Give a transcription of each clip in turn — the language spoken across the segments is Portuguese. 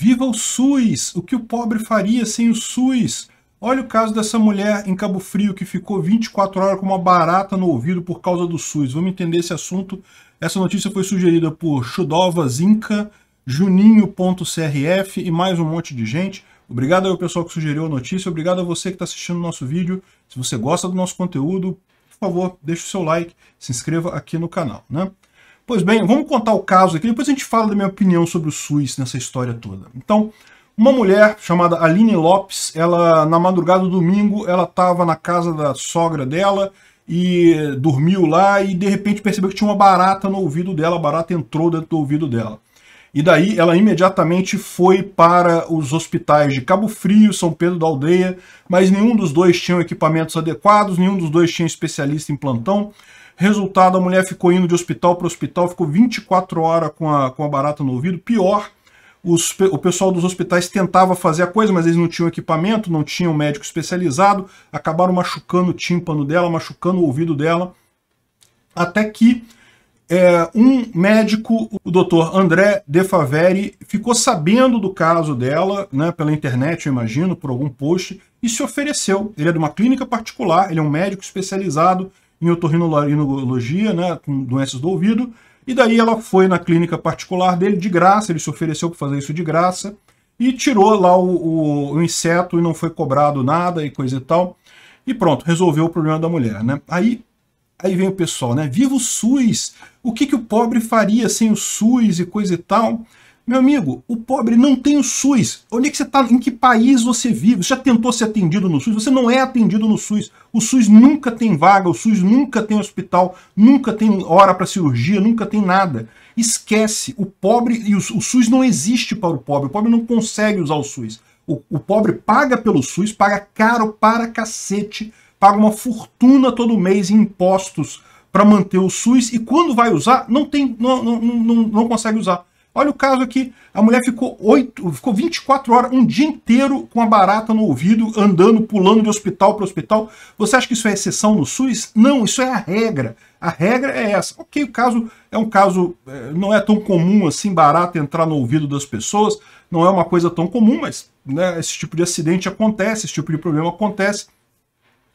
Viva o SUS! O que o pobre faria sem o SUS? Olha o caso dessa mulher em Cabo Frio que ficou 24 horas com uma barata no ouvido por causa do SUS. Vamos entender esse assunto. Essa notícia foi sugerida por Chudova Zinca, Juninho.crf e mais um monte de gente. Obrigado ao pessoal que sugeriu a notícia, obrigado a você que está assistindo o nosso vídeo. Se você gosta do nosso conteúdo, por favor, deixe o seu like, se inscreva aqui no canal. Né? Pois bem, vamos contar o caso aqui, depois a gente fala da minha opinião sobre o SUS nessa história toda. Então, uma mulher chamada Aline Lopes, ela na madrugada do domingo, ela estava na casa da sogra dela e dormiu lá e de repente percebeu que tinha uma barata no ouvido dela, a barata entrou dentro do ouvido dela. E daí ela imediatamente foi para os hospitais de Cabo Frio, São Pedro da Aldeia, mas nenhum dos dois tinha equipamentos adequados, nenhum dos dois tinha especialista em plantão. Resultado, a mulher ficou indo de hospital para hospital, ficou 24 horas com a, com a barata no ouvido. Pior, os, o pessoal dos hospitais tentava fazer a coisa, mas eles não tinham equipamento, não tinham médico especializado, acabaram machucando o tímpano dela, machucando o ouvido dela, até que é, um médico, o doutor André De Faveri, ficou sabendo do caso dela, né, pela internet, eu imagino, por algum post, e se ofereceu. Ele é de uma clínica particular, ele é um médico especializado, em otorrinolaringologia, né, com doenças do ouvido, e daí ela foi na clínica particular dele de graça, ele se ofereceu para fazer isso de graça, e tirou lá o, o, o, inseto e não foi cobrado nada e coisa e tal. E pronto, resolveu o problema da mulher, né? Aí, aí vem o pessoal, né? Viva o SUS! O que, que o pobre faria sem o SUS e coisa e tal? Meu amigo, o pobre não tem o SUS. Onde é que você está? Em que país você vive? Você já tentou ser atendido no SUS? Você não é atendido no SUS. O SUS nunca tem vaga, o SUS nunca tem hospital, nunca tem hora para cirurgia, nunca tem nada. Esquece. O pobre e o, o, SUS não existe para o pobre. O pobre não consegue usar o SUS. O, o pobre paga pelo SUS, paga caro para cacete, paga uma fortuna todo mês em impostos para manter o SUS e quando vai usar, não tem, não, não, não, não consegue usar. Olha o caso aqui. A mulher ficou, 8, ficou 24 horas, um dia inteiro com a barata no ouvido, andando, pulando de hospital para hospital. Você acha que isso é exceção no SUS? Não, isso é a regra. A regra é essa. Ok, o caso é um caso, eh, não é tão comum assim, barata entrar no ouvido das pessoas, não é uma coisa tão comum, mas né, esse tipo de acidente acontece, esse tipo de problema acontece.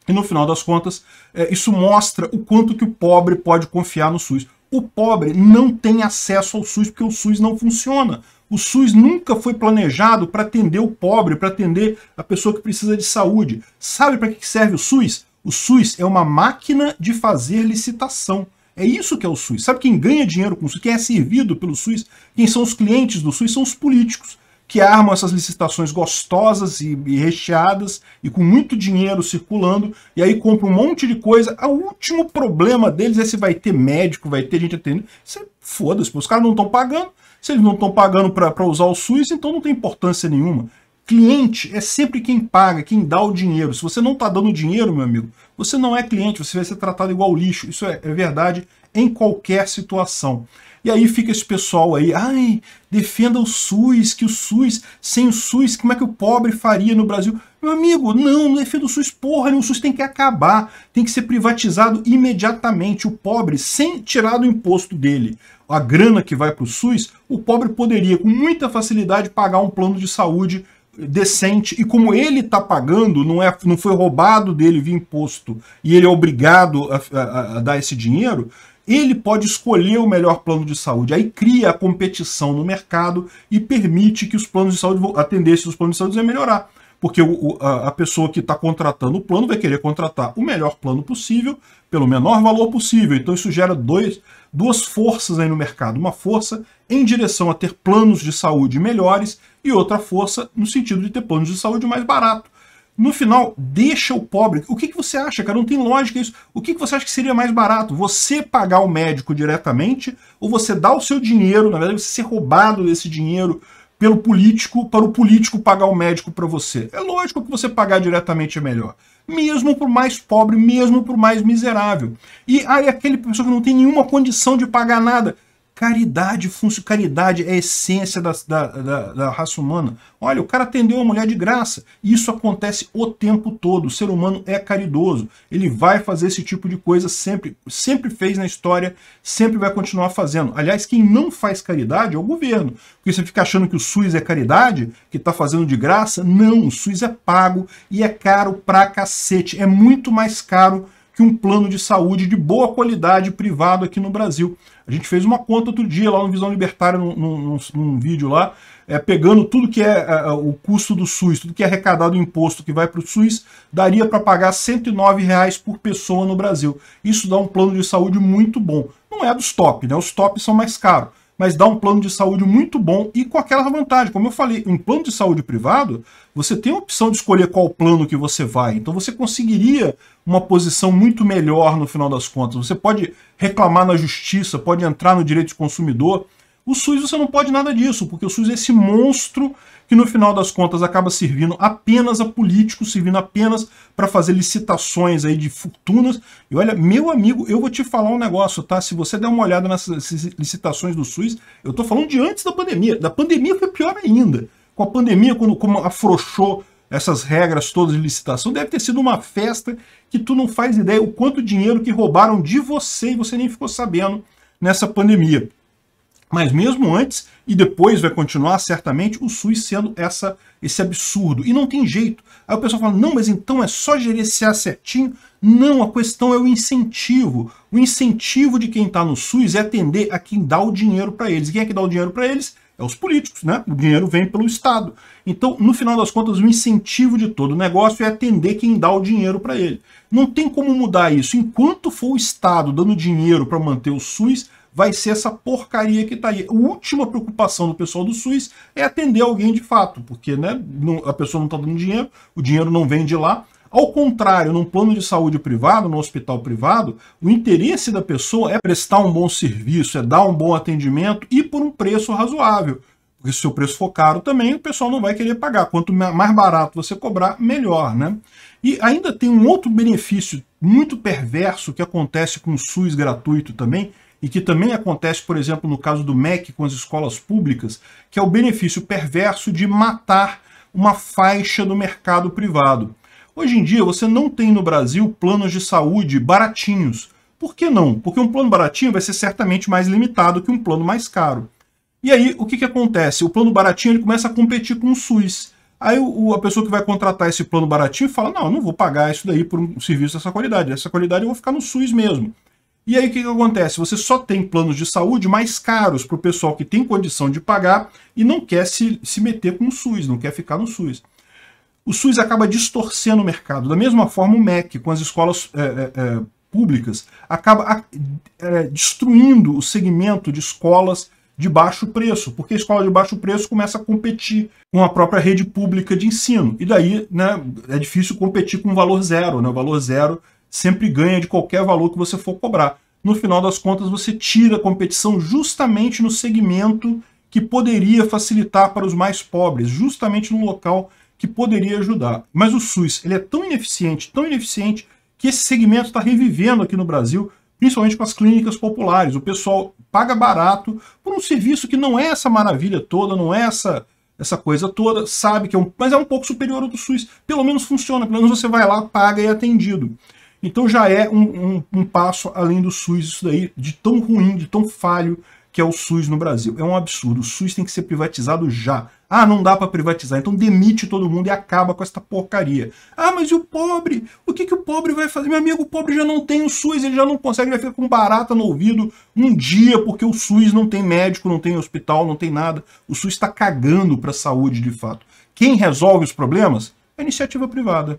E no final das contas, eh, isso mostra o quanto que o pobre pode confiar no SUS. O pobre não tem acesso ao SUS porque o SUS não funciona. O SUS nunca foi planejado para atender o pobre, para atender a pessoa que precisa de saúde. Sabe para que serve o SUS? O SUS é uma máquina de fazer licitação. É isso que é o SUS. Sabe quem ganha dinheiro com o SUS? Quem é servido pelo SUS? Quem são os clientes do SUS? São os políticos que armam essas licitações gostosas e, e, recheadas e com muito dinheiro circulando, e aí compra um monte de coisa. O último problema deles é se vai ter médico, vai ter gente atendendo. Você Foda-se, os caras não estão pagando. Se eles não estão pagando para usar o SUS, então não tem importância nenhuma. Cliente é sempre quem paga, quem dá o dinheiro. Se você não está dando dinheiro, meu amigo, você não é cliente, você vai ser tratado igual lixo. Isso é, é verdade em qualquer situação. E aí fica esse pessoal aí, ai, defenda o SUS, que o SUS, sem o SUS, como é que o pobre faria no Brasil? Meu amigo, não, não defenda o SUS, porra, o SUS tem que acabar, tem que ser privatizado imediatamente. O pobre, sem tirar do imposto dele a grana que vai para o SUS, o pobre poderia, com muita facilidade, pagar um plano de saúde decente e como ele está pagando, não, é, não foi roubado dele via imposto e ele é obrigado a, a, a dar esse dinheiro, ele pode escolher o melhor plano de saúde. Aí cria a competição no mercado e permite que os planos de saúde, atendessem os dos planos de saúde é melhorar. Porque o, a, a pessoa que está contratando o plano vai querer contratar o melhor plano possível, pelo menor valor possível. Então isso gera dois, duas forças aí no mercado. Uma força em direção a ter planos de saúde melhores e outra força no sentido de ter planos de saúde mais barato. No final, deixa o pobre. O que, que você acha, cara? Não tem lógica isso. O que, que você acha que seria mais barato? Você pagar o médico diretamente ou você dar o seu dinheiro, na verdade, você ser roubado desse dinheiro pelo político para o político pagar o médico para você? É lógico que você pagar diretamente é melhor. Mesmo por mais pobre, mesmo por mais miserável. E aí aquele pessoa que não tem nenhuma condição de pagar nada, Caridade, função, caridade é a essência da, da, da, da, raça humana. Olha, o cara atendeu uma mulher de graça. Isso acontece o tempo todo. O ser humano é caridoso. Ele vai fazer esse tipo de coisa sempre. Sempre fez na história, sempre vai continuar fazendo. Aliás, quem não faz caridade é o governo. Porque você fica achando que o SUS é caridade, que está fazendo de graça. Não, o SUS é pago e é caro pra cacete. É muito mais caro que um plano de saúde de boa qualidade privado aqui no Brasil. A gente fez uma conta outro dia lá no Visão Libertária, num, num, num vídeo lá, é, pegando tudo que é, é, é o custo do SUS, tudo que é arrecadado imposto que vai para o SUS, daria para pagar R$ reais por pessoa no Brasil. Isso dá um plano de saúde muito bom. Não é dos top, né? Os tops são mais caros mas dá um plano de saúde muito bom e com aquela vantagem. Como eu falei, um plano de saúde privado, você tem a opção de escolher qual plano que você vai. Então você conseguiria uma posição muito melhor no final das contas. Você pode reclamar na justiça, pode entrar no direito de consumidor. O SUS você não pode nada disso, porque o SUS é esse monstro que no final das contas acaba servindo apenas a políticos, servindo apenas para fazer licitações aí de fortunas. E olha, meu amigo, eu vou te falar um negócio, tá? Se você der uma olhada nessas licitações do SUS, eu tô falando de antes da pandemia. Da pandemia foi pior ainda. Com a pandemia, quando como afrouxou essas regras todas de licitação, deve ter sido uma festa que tu não faz ideia o quanto dinheiro que roubaram de você e você nem ficou sabendo nessa pandemia. Mas mesmo antes e depois vai continuar certamente o SUS sendo essa esse absurdo. E não tem jeito. Aí o pessoal fala: "Não, mas então é só gerenciar certinho". Não, a questão é o incentivo. O incentivo de quem está no SUS é atender a quem dá o dinheiro para eles. Quem é que dá o dinheiro para eles? É os políticos, né? O dinheiro vem pelo Estado. Então, no final das contas, o incentivo de todo o negócio é atender quem dá o dinheiro para ele. Não tem como mudar isso. Enquanto for o Estado dando dinheiro para manter o SUS, vai ser essa porcaria que está aí. A última preocupação do pessoal do SUS é atender alguém de fato, porque né, não, a pessoa não está dando dinheiro, o dinheiro não vem de lá. Ao contrário, num plano de saúde privado, num hospital privado, o interesse da pessoa é prestar um bom serviço, é dar um bom atendimento e por um preço razoável. Porque se o preço for caro também, o pessoal não vai querer pagar. Quanto mais barato você cobrar, melhor, né? E ainda tem um outro benefício muito perverso que acontece com o SUS gratuito também, e que também acontece, por exemplo, no caso do MEC com as escolas públicas, que é o benefício perverso de matar uma faixa do mercado privado. Hoje em dia, você não tem no Brasil planos de saúde baratinhos. Por que não? Porque um plano baratinho vai ser certamente mais limitado que um plano mais caro. E aí, o que, que acontece? O plano baratinho ele começa a competir com o SUS. Aí o, a pessoa que vai contratar esse plano baratinho fala, não, eu não vou pagar isso daí por um serviço dessa qualidade. Essa qualidade eu vou ficar no SUS mesmo. E aí o que, que acontece? Você só tem planos de saúde mais caros para o pessoal que tem condição de pagar e não quer se, se meter com o SUS, não quer ficar no SUS. O SUS acaba distorcendo o mercado. Da mesma forma o MEC, com as escolas é, é, públicas, acaba é, destruindo o segmento de escolas de baixo preço, porque a escola de baixo preço começa a competir com a própria rede pública de ensino. E daí né, é difícil competir com valor zero. Né? O valor zero sempre ganha de qualquer valor que você for cobrar. No final das contas, você tira a competição justamente no segmento que poderia facilitar para os mais pobres, justamente no local que poderia ajudar. Mas o SUS ele é tão ineficiente, tão ineficiente, que esse segmento está revivendo aqui no Brasil, principalmente com as clínicas populares. O pessoal paga barato por um serviço que não é essa maravilha toda, não é essa essa coisa toda, sabe que é um, mas é um pouco superior ao do SUS. Pelo menos funciona, pelo menos você vai lá, paga e é atendido. Então já é um, um, um passo além do SUS isso daí, de tão ruim, de tão falho que é o SUS no Brasil. É um absurdo. O SUS tem que ser privatizado já. Ah, não dá para privatizar, então demite todo mundo e acaba com esta porcaria. Ah, mas e o pobre? O que, que o pobre vai fazer? Meu amigo, o pobre já não tem o SUS, ele já não consegue, vai ficar com barata no ouvido um dia, porque o SUS não tem médico, não tem hospital, não tem nada. O SUS está cagando para a saúde, de fato. Quem resolve os problemas? É a iniciativa privada.